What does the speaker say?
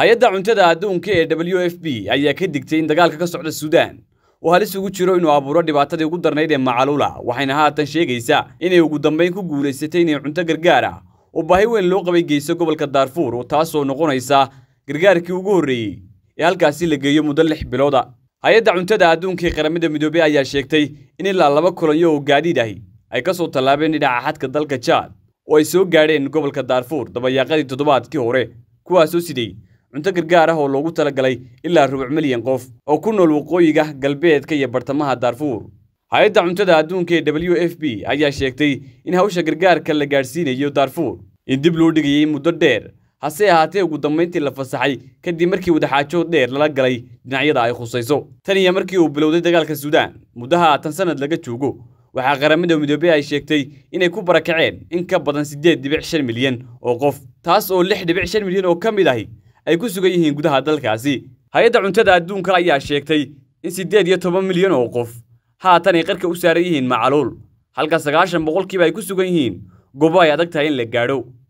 hay-adda cuntada adduunka ee w f b ayaa ka digtay in dagaalka ka socda suudaan uu halis ugu jiro inuu abuuro dhibaatadii ugu darnayd ee macalula waxayna haatan sheegaysaa inay ugu dambayn ku guulaysatay inay cunto gargaar ah oo baahi weyn loo qabay geyso gobolka daarfuur taasoo noqonaysa gargaarkii ugu horreeyey ee halkaasi la geeyo muddo lix bilooda hay-adda cuntada adduunka ee qaramada midoobey ayaa sheegtay in ilaa laba kolonyo oo gaadiid ahi ay ka soo tallaabeen dhinaca xadka dalka jaad oo ay soo gaadheen gobolka daarfuur dabayaaqadii toddobaadkii hore kuwaasoo siday cunto gargaar ah oo loogu tala galay ilaa rubuc milyan qof oo ku nool waqooyiga galbeedka iyo bartamaha daarfuur hay-adda cuntada adduunka ee w f b ayaa sheegtay in hawsha gargaarka la gaadhsiinayo daarfuur in dib loo dhigayay muddo dheer hase ahaatee ugu dambayntii la fasaxay kadib markii wadaxaajood dheer lala galay dhinacyada ay khusayso tan iyo markii uu bilowday dagaalka suudaan muddaha aatan sannad laga joogo waxaa qaramada midoobe ay sheegtay inay ku barakaceen in ka badan siddeed dhibic shan milyan oo qof taas oo lix dhibic shan milyan oo ka mid ahi ay ku sugan yihiin gudaha dalkaasi hay-adda cuntada adduunka ayaa sheegtay in siddeed iyo toban milyan oo qof haatan ay qarka u saaran yihiin macaluul halka sagaashan boqolkiiba ay ku sugan yihiin gobo ay adag tahay in la gaadho